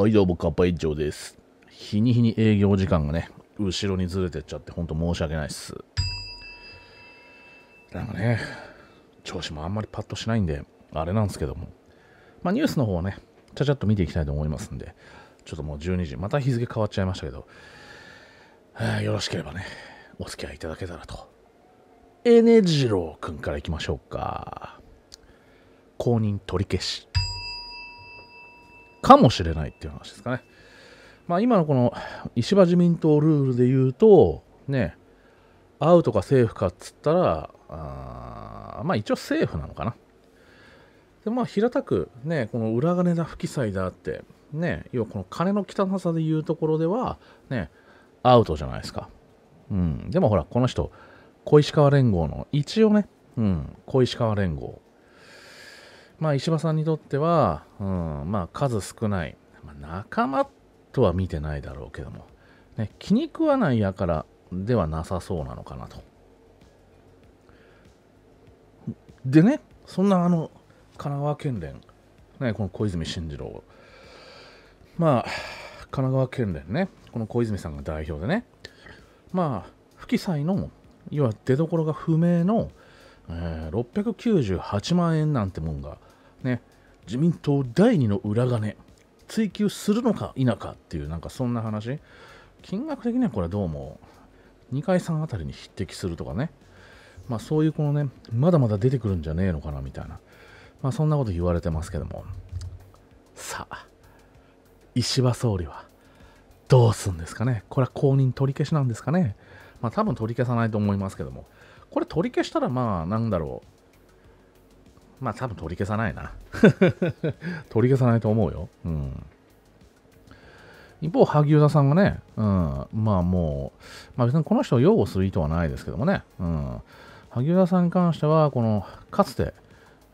はい、どうも、カッパ一丁です。日に日に営業時間がね、後ろにずれてっちゃって、ほんと申し訳ないっす。なんかね、調子もあんまりパッとしないんで、あれなんですけども。まあ、ニュースの方はね、ちゃちゃっと見ていきたいと思いますんで、ちょっともう12時、また日付変わっちゃいましたけど、はあ、よろしければね、お付き合いいただけたらと。エネジローくんからいきましょうか。公認取り消し。かもしれないっていう話ですかね。まあ、今のこの石破自民党ルールで言うと、ね、アウトかセーフかっつったら、あまあ一応セーフなのかな。でまあ、平たく、ね、この裏金だ不記載だって、ね、要はこの金の汚さで言うところでは、ね、アウトじゃないですか。うん、でもほら、この人、小石川連合の、一応ね、うん、小石川連合まあ、石破さんにとっては、うん、まあ、数少ない、まあ、仲間とは見てないだろうけども、ね、気に食わないやからではなさそうなのかなと。でね、そんなあの、神奈川県連、ね、この小泉進次郎、まあ、神奈川県連ね、この小泉さんが代表でね、まあ、不記載の、要は出どころが不明の、えー、698万円なんてもんがね、自民党第2の裏金追及するのか否かっていうなんかそんな話金額的にはこれどうも2階3あたりに匹敵するとかねまあそういうこのねまだまだ出てくるんじゃねえのかなみたいなまあそんなこと言われてますけどもさあ石破総理はどうすんですかねこれは公認取り消しなんですかねまあ多分取り消さないと思いますけどもこれ取り消したらまあなんだろうまあ多分取り消さないな。取り消さないと思うよ。うん。一方、萩生田さんがね、うん、まあもう、まあ別にこの人を擁護する意図はないですけどもね、うん、萩生田さんに関しては、この、かつて、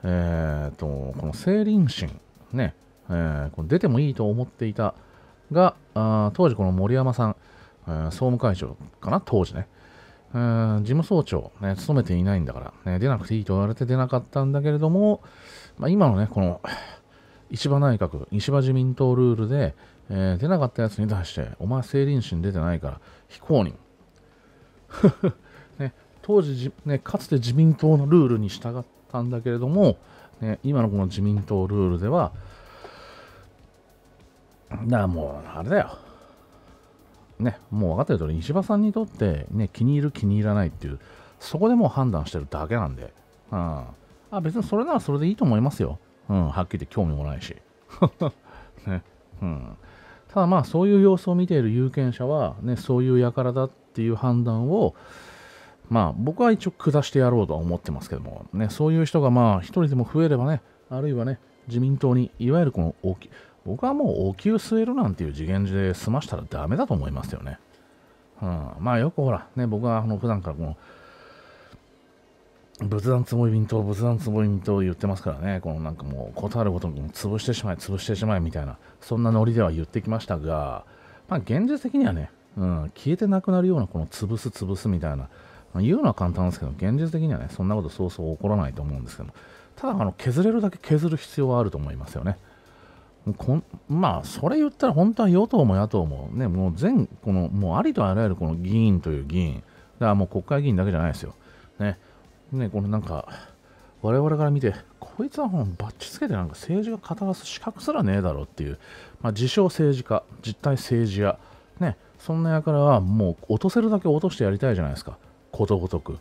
えっ、ー、と、この政林審、ね、えー、この出てもいいと思っていたが、あ当時この森山さん、えー、総務会長かな、当時ね、えー、事務総長、ね、務めていないんだから、ね、出なくていいと言われて出なかったんだけれども、まあ、今のね、この、石破内閣、石破自民党ルールで、えー、出なかったやつに対して、お前、政倫審出てないから、非公認。ね、当時ね、かつて自民党のルールに従ったんだけれども、ね、今のこの自民党ルールでは、なあ、もう、あれだよ。ね、もう分かってる通り、石破さんにとって、ね、気に入る、気に入らないっていう、そこでもう判断してるだけなんで、うん、あ別にそれならそれでいいと思いますよ。うん、はっきり言って興味もないし。ねうん、ただまあ、そういう様子を見ている有権者は、ね、そういう輩だっていう判断を、まあ、僕は一応下してやろうとは思ってますけども、ね、そういう人がまあ、一人でも増えればね、あるいはね、自民党に、いわゆるこの大きい、僕はもうお灸据えるなんていう次元で済ましたらダメだと思いますよね。うん、まあよくほら、ね、僕はあの普段からこの仏壇つぼみ便仏壇つぼみ便を言ってますからね、このなんかもう、断とあるごとに潰してしまえ、潰してしまえみたいな、そんなノリでは言ってきましたが、まあ現実的にはね、うん、消えてなくなるようなこの潰す潰すみたいな、まあ、言うのは簡単ですけど、現実的にはね、そんなことそうそう起こらないと思うんですけども、ただあの削れるだけ削る必要はあると思いますよね。こんまあ、それ言ったら本当は与党も野党も、ね、もう全このもうありとあらゆるこの議員という議員、だからもう国会議員だけじゃないですよ。ね、ねこのなんか、我々から見て、こいつはもうバッチつけてなんか政治が語らす資格すらねえだろうっていう、まあ、自称政治家、実態政治家、ね、そんなやからはもう落とせるだけ落としてやりたいじゃないですか、ことごとく、ね、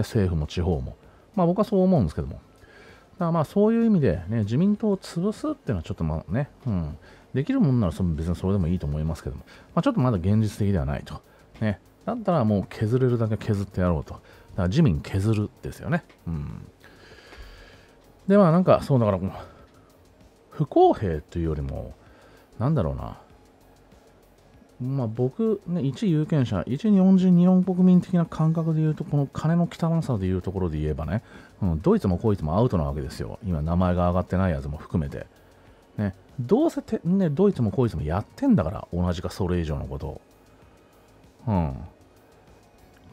政府も地方も。まあ僕はそう思うんですけども。だからまあそういう意味で、ね、自民党を潰すっていうのはちょっとまあね、うん、できるもんならその別にそれでもいいと思いますけども、まあ、ちょっとまだ現実的ではないと。ね、だったらもう削れるだけ削ってやろうと。だから自民削るですよね。うん。で、まあなんか、そうだから、不公平というよりも、なんだろうな、まあ、僕、ね、一有権者、一日本人、日本国民的な感覚で言うと、この金の汚さでいうところで言えばね、うん、ドイツもこいつもアウトなわけですよ。今、名前が上がってないやつも含めて。ね、どうせて、ね、ドイツもこいつもやってんだから、同じかそれ以上のことを。うん。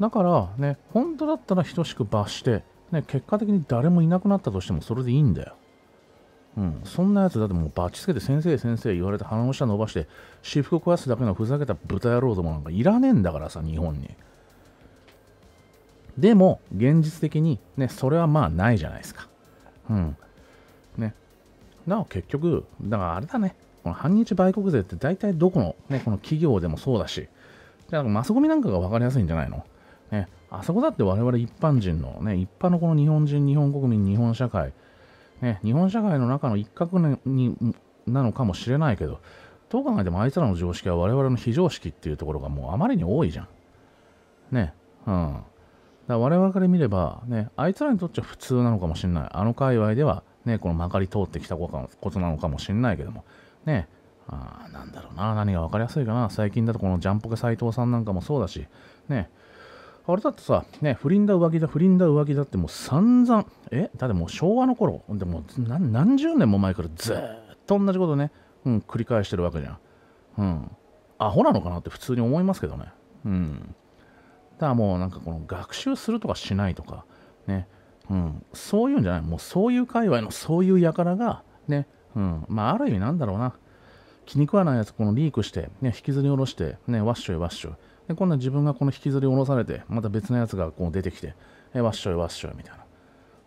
だから、ね、本当だったら等しく罰して、ね、結果的に誰もいなくなったとしてもそれでいいんだよ。うん、そんなやつだってもうバッチつけて先生先生言われて鼻の下伸ばして私服壊すだけのふざけた豚野郎どもなんかいらねえんだからさ日本にでも現実的にねそれはまあないじゃないですかうんねなお結局だからあれだねこの反日売国税って大体どこの,、ね、この企業でもそうだしだからマスコミなんかが分かりやすいんじゃないの、ね、あそこだって我々一般人のね一般のこの日本人日本国民日本社会ね、日本社会の中の一角になのかもしれないけど、どう考えてもあいつらの常識は我々の非常識っていうところがもうあまりに多いじゃん。ね。うん。だ我々から見れば、ね、あいつらにとっちゃ普通なのかもしれない。あの界隈では、ね、このまかり通ってきたことなのかもしれないけども、ね、あなんだろうな、何が分かりやすいかな。最近だとこのジャンポケ斎藤さんなんかもそうだし、ね、あれだってさ、ね、不倫だ浮気だ、不倫だ浮気だってもう散々、え、だってもう昭和の頃、でも何十年も前からずっと同じことね、うん、繰り返してるわけじゃん。うん。アホなのかなって普通に思いますけどね。うん。だからもうなんかこの学習するとかしないとか、ね、うん、そういうんじゃない、もうそういう界隈のそういう輩が、ね、うん、まあある意味なんだろうな、気に食わないやつこのリークして、ね、引きずり下ろして、ね、ワッシょいワッシょい。でこんな自分がこの引きずり下ろされてまた別のやつがこう出てきてえわっしょいわっしょいみたいな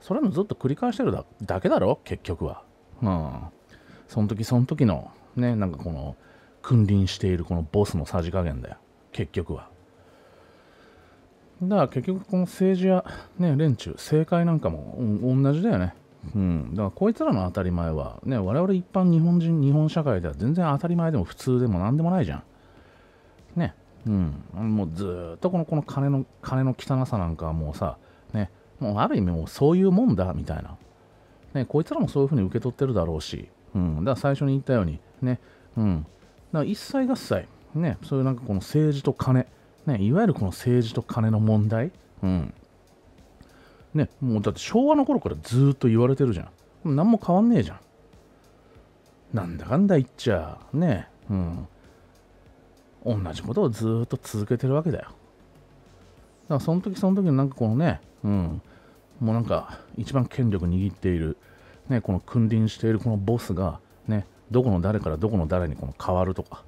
それもずっと繰り返してるだだけだろ結局はうんその時その時のねなんかこの君臨しているこのボスのさじ加減だよ結局はだから結局この政治や、ね、連中政界なんかも同じだよねうん、だからこいつらの当たり前は、ね、我々一般日本人、日本社会では全然当たり前でも普通でも何でもないじゃん。ね。うん、もうずっとこのこの金の金の汚さなんかはもうさ、ね、もうある意味もうそういうもんだみたいな、ね、こいつらもそういうふうに受け取ってるだろうし、うん、だから最初に言ったように、ねうん、だから一切合切、ね、そういうなんかこの政治と金、ね、いわゆるこの政治と金の問題、うんね、もうだって昭和の頃からずっと言われてるじゃん。何も変わんねえじゃん。なんだかんだ言っちゃ、ね、うん。同じことをずっと続けてるわけだよ。だからその時その時のなんかこのね、うん、もうなんか一番権力握っている、ね、この君臨しているこのボスが、ね、どこの誰からどこの誰にこの変わるとか、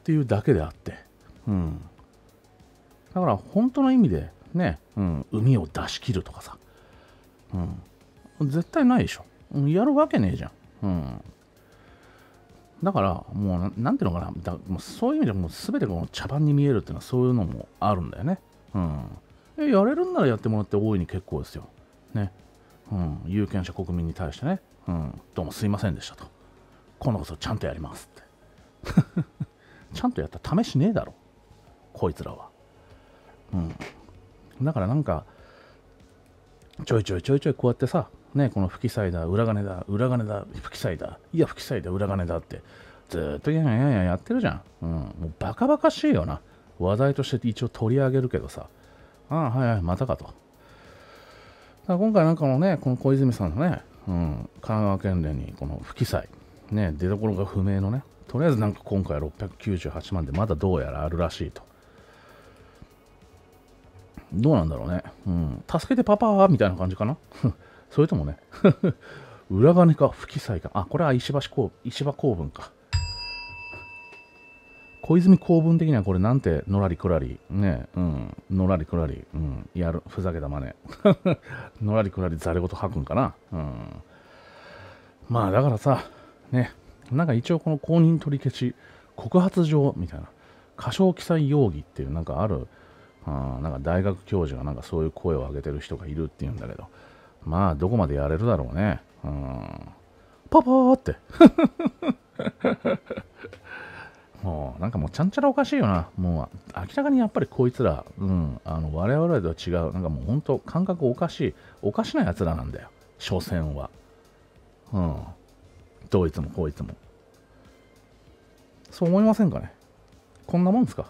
っていうだけであって、うん。だから本当の意味で、ね、うん、海を出し切るとかさ、うん、絶対ないでしょ。やるわけねえじゃん。うん、だから、もう、なんていうのかな、もうそういう意味でもう全てこの茶番に見えるっていうのはそういうのもあるんだよね。うん。えやれるんならやってもらって大いに結構ですよ。ね。うん。有権者国民に対してね、うん。どうもすいませんでしたと。今度こそちゃんとやりますって。ちゃんとやったら試しねえだろ。こいつらは。うん。だからなんか、ちょいちょいちょいちょいこうやってさ、ね、この不記載だ、裏金だ、裏金だ、不記載だ、いや、不記載だ、裏金だって、ずっといやいやややってるじゃん。うん、もうバカバカしいよな。話題として一応取り上げるけどさ。ああ、はいはい、またかと。だから今回なんかのね、この小泉さんのね、うん、神奈川県連にこの不記載、ね、出どころが不明のね、とりあえずなんか今回698万でまだどうやらあるらしいと。どうなんだろうね。うん、助けてパパはみたいな感じかな。それともね 裏金か不記載か。あ、これは石橋公石破公文か。小泉公文的にはこれなんてのらりくらり、ね、うん、のらりくらり、うん、やる、ふざけた真似。のらりくらりざれ言吐くんかな。うん。まあだからさ、ね、なんか一応この公認取り消し、告発状みたいな、過少記載容疑っていうなんかある、あなんか大学教授がなんかそういう声を上げてる人がいるっていうんだけど、まあ、どこまでやれるだろうね。うん。パパーって。もう、なんかもう、ちゃんちゃらおかしいよな。もう、明らかにやっぱりこいつら、うん、あの、我々とは違う。なんかもう、ほんと、感覚おかしい。おかしな奴らなんだよ。所詮は。うん。どいつもこいつも。そう思いませんかねこんなもんですか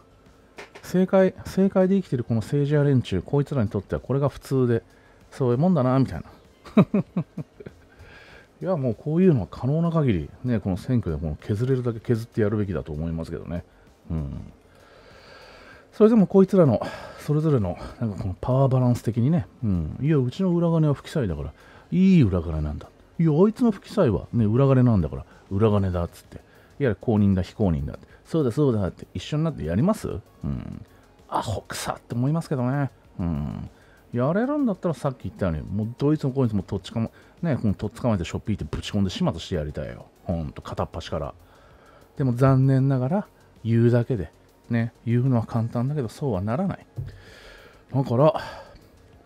正解、正解で生きてるこの政治や連中、こいつらにとってはこれが普通で、そういうもんだな、みたいな。いや、もうこういうのは可能な限り、ね、この選挙でこの削れるだけ削ってやるべきだと思いますけどね。うん。それでもこいつらの、それぞれの、なんかこのパワーバランス的にね、うん。いや、うちの裏金は不記載だから、いい裏金なんだ。いや、あいつの不記載は、ね、裏金なんだから、裏金だっつって。いや、公認だ、非公認だって。そうだ、そうだって、一緒になってやりますうん。アホくさって思いますけどね。うん。やれるんだったらさっき言ったように、もうドイツもこいつもとっちかま、ね、このとっつかまえてしょっぴいてぶち込んで始末してやりたいよ。ほんと、片っ端から。でも残念ながら、言うだけで、ね、言うのは簡単だけど、そうはならない。だから、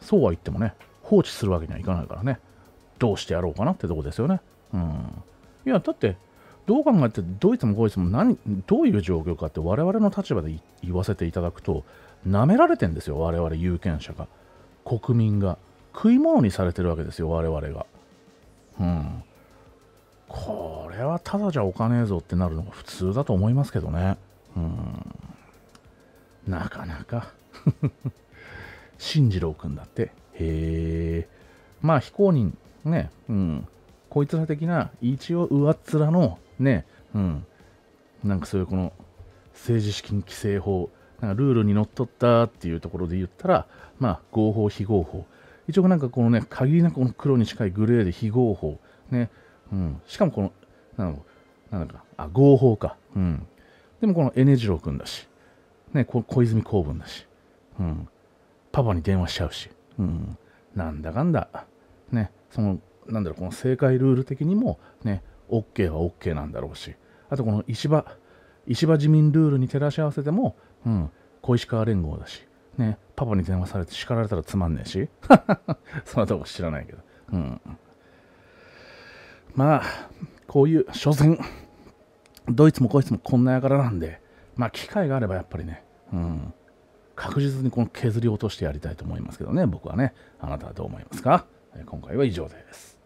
そうは言ってもね、放置するわけにはいかないからね、どうしてやろうかなってとこですよね。うん。いや、だって、どう考えてドイツもこいつも何どういう状況かって我々の立場で言わせていただくと、舐められてんですよ、我々有権者が。国民が食い物にされてるわけですよ我々がうんこれはただじゃおかねえぞってなるのが普通だと思いますけどねうんなかなか進 次郎君だってへえまあ非公認ねうんこいつら的な一応上っ面のねうんなんかそういうこの政治資金規正法なんかルールにのっとったっていうところで言ったら、まあ、合法、非合法。一応なんかこのね、限りなくこの黒に近いグレーで非合法。ね。うん。しかもこの、なんだなんだか、あ、合法か。うん。でもこのエネジロ君だし、ね、小泉公文だし、うん。パパに電話しちゃうし、うん。なんだかんだ、ね、その、なんだろう、この正解ルール的にも、ね、OK は OK なんだろうし、あとこの石破、石破自民ルールに照らし合わせても、うん、小石川連合だし、ね、パパに電話されて叱られたらつまんねえし、そんなとこ知らないけど、うん。まあ、こういう、所詮、ドイツもこいつもこんなやからなんで、まあ、機会があればやっぱりね、うん、確実にこの削り落としてやりたいと思いますけどね、僕はね、あなたはどう思いますか今回は以上です。